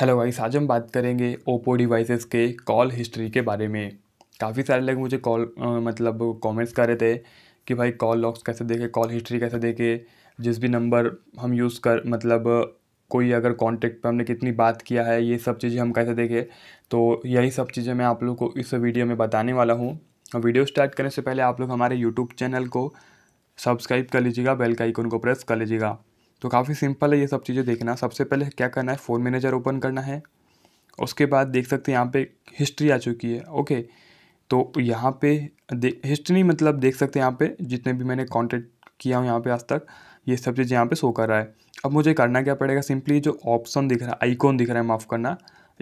hello vice आज हम बात करेंगे ओप्पो डिवाइसेस के कॉल हिस्ट्री के बारे में काफ़ी सारे लोग मुझे कॉल मतलब कमेंट्स कर रहे थे कि भाई कॉल लॉक्स कैसे देखे कॉल हिस्ट्री कैसे देखे जिस भी नंबर हम यूज़ कर मतलब कोई अगर कांटेक्ट पर हमने कितनी बात किया है ये सब चीज़ें हम कैसे देखें तो यही सब चीज़ें मैं आप लोग को इस वीडियो में बताने वाला हूँ वीडियो स्टार्ट करने से पहले आप लोग हमारे यूट्यूब चैनल को सब्सक्राइब कर लीजिएगा बेल का आइकन को प्रेस कर लीजिएगा तो काफ़ी सिंपल है ये सब चीज़ें देखना सबसे पहले क्या करना है फ़ोन मैनेजर ओपन करना है उसके बाद देख सकते हैं यहाँ पे हिस्ट्री आ चुकी है ओके तो यहाँ पे हिस्ट्री मतलब देख सकते हैं यहाँ पे जितने भी मैंने कॉन्टेक्ट किया हूँ यहाँ पे आज तक ये सब चीज़ें यहाँ पे शो कर रहा है अब मुझे करना क्या पड़ेगा सिंपली जो ऑप्शन दिख रहा है आइकॉन दिख रहा है माफ़ करना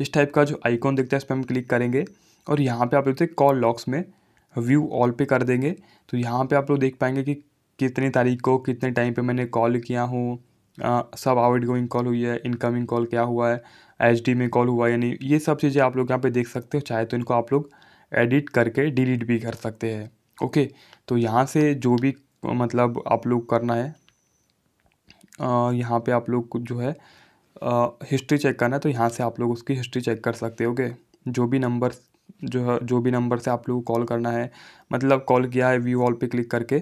इस टाइप का जो आइकॉन दिखता है इस पर हम क्लिक करेंगे और यहाँ पर आप लोग देखते कॉल लॉक्स में व्यू ऑल पे कर देंगे तो यहाँ पर आप लोग देख पाएंगे कि कितनी तारीख को कितने टाइम पर मैंने कॉल किया हूँ सब आउट गोइंग कॉल हुई है इनकमिंग कॉल क्या हुआ है एच में कॉल हुआ है यानी ये सब चीज़ें आप लोग यहाँ पे देख सकते हो चाहे तो इनको आप लोग एडिट करके डिलीट भी कर सकते हैं ओके तो यहाँ से जो भी मतलब आप लोग करना है यहाँ पे आप लोग जो है हिस्ट्री चेक करना है तो यहाँ से आप लोग उसकी हिस्ट्री चेक कर सकते हो ओके जो भी नंबर जो है जो भी नंबर से आप लोग कॉल करना है मतलब कॉल किया है व्यू ऑल पर क्लिक करके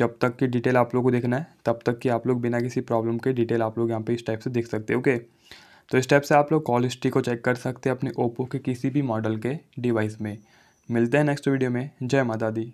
जब तक की डिटेल आप लोग को देखना है तब तक कि आप लोग बिना किसी प्रॉब्लम के डिटेल आप लोग यहाँ पे इस टाइप से देख सकते हैं ओके तो इस टाइप से आप लोग कॉल हिस्ट्री को चेक कर सकते हैं अपने ओप्पो के किसी भी मॉडल के डिवाइस में मिलते हैं नेक्स्ट वीडियो में जय माता दी